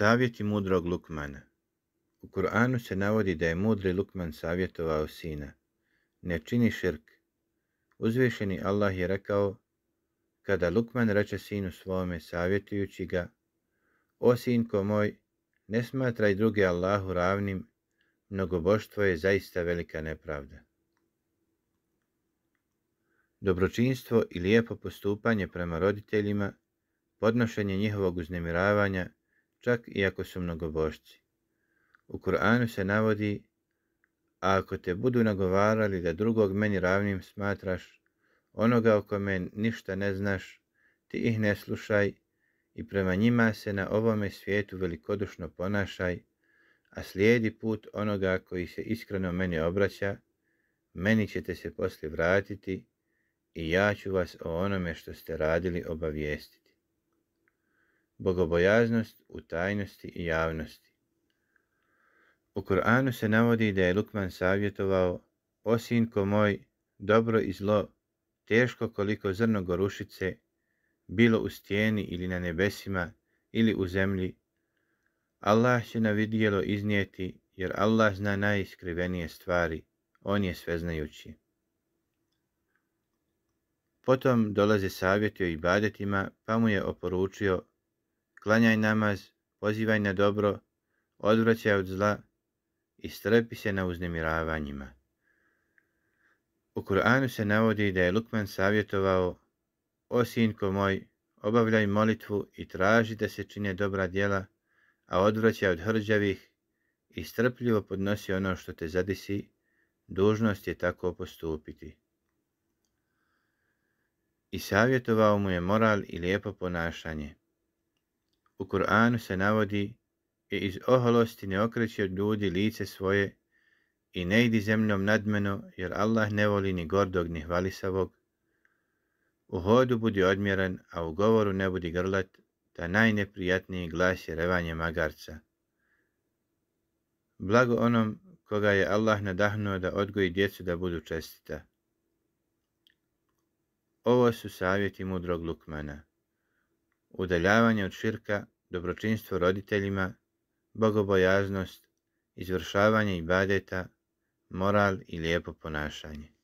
Savjeti mudrog Lukmana U Kur'anu se navodi da je mudri Lukman savjetovao sina. Ne čini širk. Uzvišeni Allah je rekao, kada Lukman reče sinu svome savjetujući ga, O sinko moj, ne smatraj druge Allahu ravnim, mnogoboštvo je zaista velika nepravda. Dobročinstvo i lijepo postupanje prema roditeljima, podnošenje njihovog uznemiravanja, čak i ako su mnogobošci. U Kur'anu se navodi, ako te budu nagovarali da drugog meni ravnim smatraš, onoga o kome ništa ne znaš, ti ih ne slušaj i prema njima se na ovome svijetu velikodušno ponašaj, a slijedi put onoga koji se iskreno meni obraća, meni ćete se poslije vratiti i ja ću vas o onome što ste radili obavijestiti. Bogobojaznost u tajnosti i javnosti. U Koranu se navodi da je Lukman savjetovao Osinko moj, dobro i zlo, teško koliko zrno gorušice, bilo u stijeni ili na nebesima ili u zemlji, Allah će na vidjelo iznijeti, jer Allah zna najiskrivenije stvari, On je sveznajući. Potom dolaze savjeti o ibadetima, pa mu je oporučio klanjaj namaz, pozivaj na dobro, odvraćaj od zla i strpi se na uznemiravanjima. U Kur'anu se navodi da je Lukman savjetovao O sinko moj, obavljaj molitvu i traži da se čine dobra djela, a odvraćaj od hrđavih i strpljivo podnosi ono što te zadisi, dužnost je tako postupiti. I savjetovao mu je moral i lijepo ponašanje. U Kur'anu se navodi i iz oholosti ne od ljudi lice svoje i ne idi zemljom nadmeno, jer Allah ne voli ni gordog ni hvalisavog. U hodu budi odmjeran, a u govoru ne budi grlat, ta najneprijatniji glas je revanje magarca. Blago onom koga je Allah nadahnuo da odgoji djecu da budu čestita. Ovo su savjeti mudrog Lukmana. Udaljavanje od širka, dobročinstvo roditeljima, bogobojaznost, izvršavanje i moral i lijepo ponašanje.